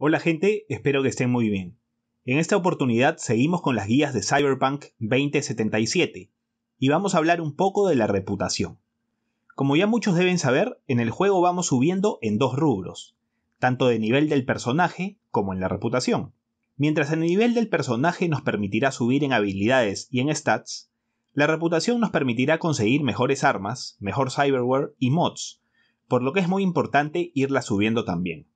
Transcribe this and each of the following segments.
Hola gente, espero que estén muy bien. En esta oportunidad seguimos con las guías de Cyberpunk 2077 y vamos a hablar un poco de la reputación. Como ya muchos deben saber, en el juego vamos subiendo en dos rubros, tanto de nivel del personaje como en la reputación. Mientras el nivel del personaje nos permitirá subir en habilidades y en stats, la reputación nos permitirá conseguir mejores armas, mejor cyberware y mods, por lo que es muy importante irla subiendo también.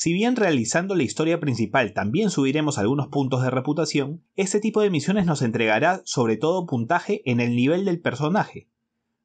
Si bien realizando la historia principal también subiremos algunos puntos de reputación, este tipo de misiones nos entregará sobre todo puntaje en el nivel del personaje.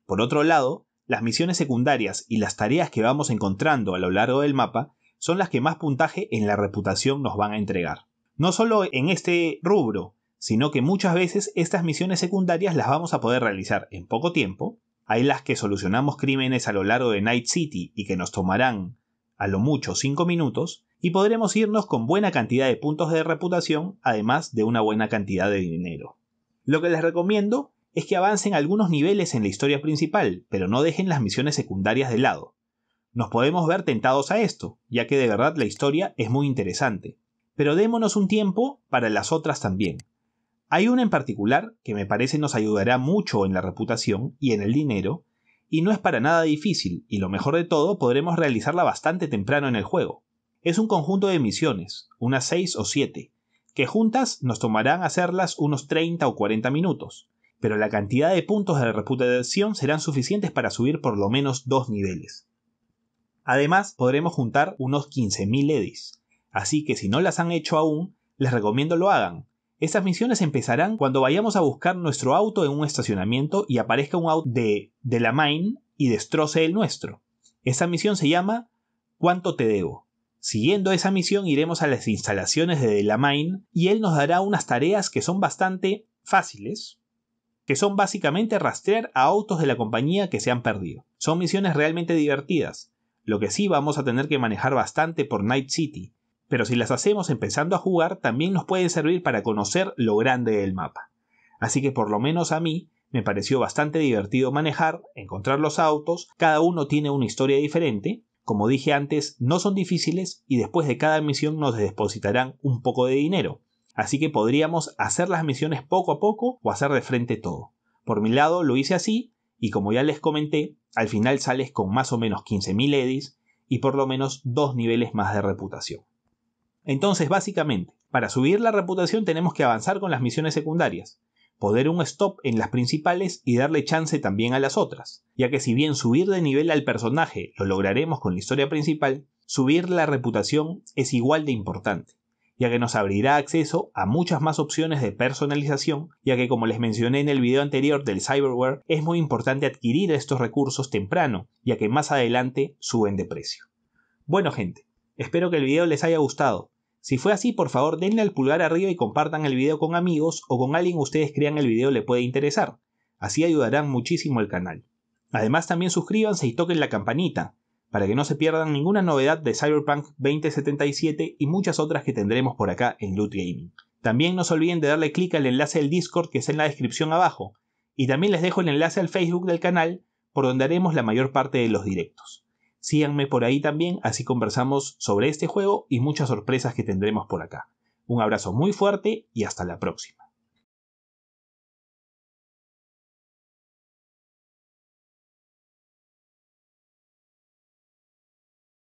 Por otro lado, las misiones secundarias y las tareas que vamos encontrando a lo largo del mapa son las que más puntaje en la reputación nos van a entregar. No solo en este rubro, sino que muchas veces estas misiones secundarias las vamos a poder realizar en poco tiempo. Hay las que solucionamos crímenes a lo largo de Night City y que nos tomarán a lo mucho 5 minutos, y podremos irnos con buena cantidad de puntos de reputación, además de una buena cantidad de dinero. Lo que les recomiendo es que avancen algunos niveles en la historia principal, pero no dejen las misiones secundarias de lado. Nos podemos ver tentados a esto, ya que de verdad la historia es muy interesante, pero démonos un tiempo para las otras también. Hay una en particular que me parece nos ayudará mucho en la reputación y en el dinero, y no es para nada difícil, y lo mejor de todo, podremos realizarla bastante temprano en el juego. Es un conjunto de misiones, unas 6 o 7, que juntas nos tomarán hacerlas unos 30 o 40 minutos, pero la cantidad de puntos de reputación serán suficientes para subir por lo menos dos niveles. Además, podremos juntar unos 15.000 edis, así que si no las han hecho aún, les recomiendo lo hagan, estas misiones empezarán cuando vayamos a buscar nuestro auto en un estacionamiento y aparezca un auto de, de la y destroce el nuestro. Esta misión se llama ¿Cuánto te debo? Siguiendo esa misión iremos a las instalaciones de Delamain y él nos dará unas tareas que son bastante fáciles, que son básicamente rastrear a autos de la compañía que se han perdido. Son misiones realmente divertidas, lo que sí vamos a tener que manejar bastante por Night City, pero si las hacemos empezando a jugar, también nos pueden servir para conocer lo grande del mapa. Así que por lo menos a mí me pareció bastante divertido manejar, encontrar los autos, cada uno tiene una historia diferente, como dije antes, no son difíciles y después de cada misión nos depositarán un poco de dinero, así que podríamos hacer las misiones poco a poco o hacer de frente todo. Por mi lado lo hice así y como ya les comenté, al final sales con más o menos 15.000 edis y por lo menos dos niveles más de reputación. Entonces, básicamente, para subir la reputación tenemos que avanzar con las misiones secundarias, poder un stop en las principales y darle chance también a las otras, ya que si bien subir de nivel al personaje lo lograremos con la historia principal, subir la reputación es igual de importante, ya que nos abrirá acceso a muchas más opciones de personalización, ya que como les mencioné en el video anterior del cyberware, es muy importante adquirir estos recursos temprano, ya que más adelante suben de precio. Bueno gente, espero que el video les haya gustado. Si fue así, por favor denle al pulgar arriba y compartan el video con amigos o con alguien ustedes crean el video le puede interesar. Así ayudarán muchísimo al canal. Además también suscríbanse y toquen la campanita para que no se pierdan ninguna novedad de Cyberpunk 2077 y muchas otras que tendremos por acá en Loot Gaming. También no se olviden de darle clic al enlace del Discord que está en la descripción abajo y también les dejo el enlace al Facebook del canal por donde haremos la mayor parte de los directos. Síganme por ahí también, así conversamos sobre este juego y muchas sorpresas que tendremos por acá. Un abrazo muy fuerte y hasta la próxima.